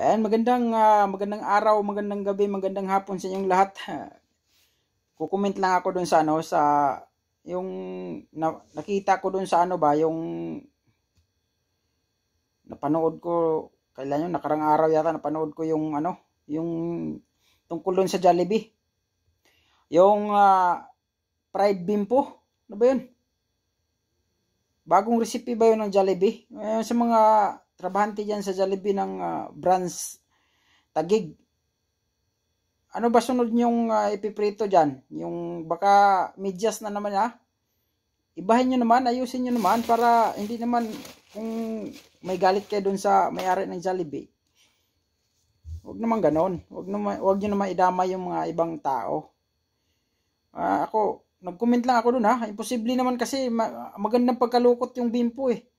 And magandang uh, magandang araw, magandang gabi, magandang hapon sa inyong lahat. Kukomment lang ako doon sa ano sa yung na, nakita ko doon sa ano ba yung napanood ko kailan yung nakarang araw yata napanood ko yung ano yung tungkol doon sa Jollibee. Yung uh, fried bimpo, ano ba 'yun? Bagong recipe ba 'yun ng Jollibee? Eh, sa mga Trabahante dyan sa Jollibee ng uh, ah, branch Tagig. Ano ba sunod yung uh, ipiprito dyan? Yung baka medyas na naman ha? Ah. Ibahin nyo naman, ayusin nyo naman para hindi naman kung may galit kayo dun sa may-ari ng Jollibee. Huwag naman ganon. Huwag, naman, huwag nyo naman idama yung mga ibang tao. Uh, ako, nag-comment lang ako dun ha. Imposible naman kasi ma magandang pagkalukot yung bimpo eh.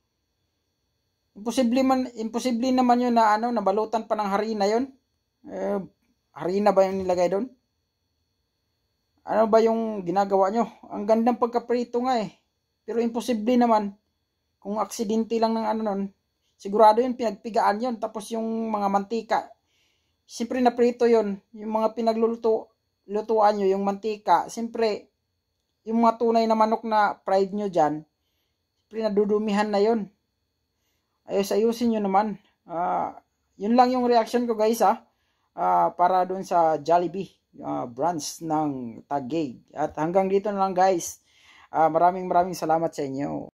Imposible man imposible naman 'yun na ano nabalutan pa ng harina 'yon. Eh, harina ba 'yung nilagay doon? Ano ba 'yung ginagawa nyo? Ang gandang pagkaprito nga eh. Pero imposible naman kung aksidente lang ng ano nun. Sigurado 'yun pinagpigaan yun tapos 'yung mga mantika. Siyempre naprito yun 'yung mga pinagluluto lutuan nyo, yung mantika, siyempre, yung mga tunay na manok na fried nyo dyan, siyempre nadudumihan na yon ayos ayusin nyo naman uh, yun lang yung reaction ko guys ha uh, ah, para dun sa Jollibee uh, ah, branch ng Taguig at hanggang dito na lang guys uh, maraming maraming salamat sa inyo